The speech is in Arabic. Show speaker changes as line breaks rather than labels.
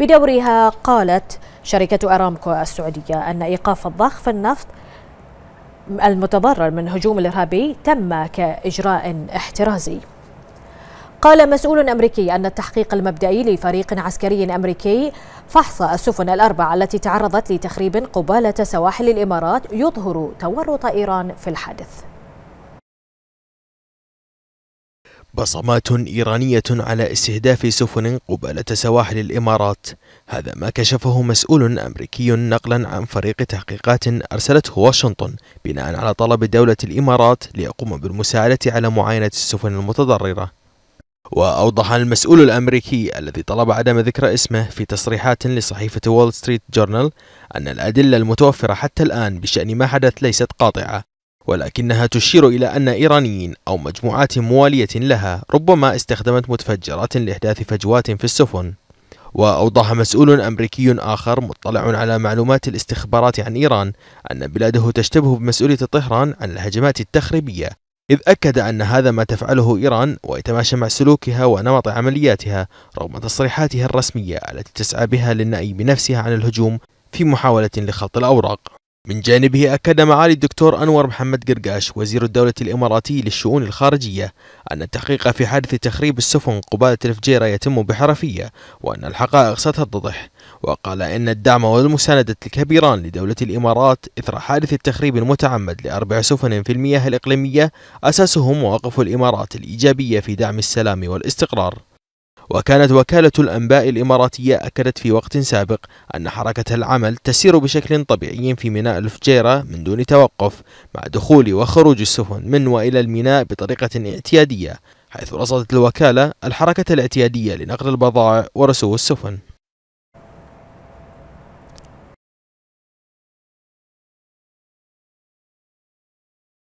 بدورها قالت شركة أرامكو السعودية أن إيقاف الضخ في النفط المتضرر من هجوم الإرهابي تم كإجراء احترازي قال مسؤول أمريكي أن التحقيق المبدئي لفريق عسكري أمريكي فحص السفن الأربع التي تعرضت لتخريب قبالة سواحل الإمارات يظهر تورط إيران في الحادث
بصمات إيرانية على استهداف سفن قبالة سواحل الإمارات هذا ما كشفه مسؤول أمريكي نقلا عن فريق تحقيقات أرسلته واشنطن بناء على طلب دولة الإمارات ليقوم بالمساعدة على معاينة السفن المتضررة وأوضح المسؤول الأمريكي الذي طلب عدم ذكر اسمه في تصريحات لصحيفة وول ستريت جورنال أن الأدلة المتوفرة حتى الآن بشأن ما حدث ليست قاطعة ولكنها تشير إلى أن إيرانيين أو مجموعات موالية لها ربما استخدمت متفجرات لإحداث فجوات في السفن وأوضح مسؤول أمريكي آخر مطلع على معلومات الاستخبارات عن إيران أن بلاده تشتبه بمسؤولية طهران عن الهجمات التخريبية إذ أكد أن هذا ما تفعله إيران ويتماشى مع سلوكها ونمط عملياتها رغم تصريحاتها الرسمية التي تسعى بها للنأي بنفسها عن الهجوم في محاولة لخلط الأوراق من جانبه أكد معالي الدكتور أنور محمد قرقاش وزير الدولة الإماراتي للشؤون الخارجية أن التحقيق في حادث تخريب السفن قبالة الفجيرة يتم بحرفية وأن الحقائق ستتضح وقال إن الدعم والمساندة الكبيران لدولة الإمارات إثر حادث التخريب المتعمد لأربع سفن في المياه الإقليمية أساسهم مواقف الإمارات الإيجابية في دعم السلام والاستقرار وكانت وكالة الأنباء الإماراتية أكدت في وقت سابق أن حركة العمل تسير بشكل طبيعي في ميناء الفجيرة من دون توقف مع دخول وخروج السفن من وإلى الميناء بطريقة اعتيادية حيث رصدت الوكالة الحركة الاعتيادية لنقل البضائع ورسو السفن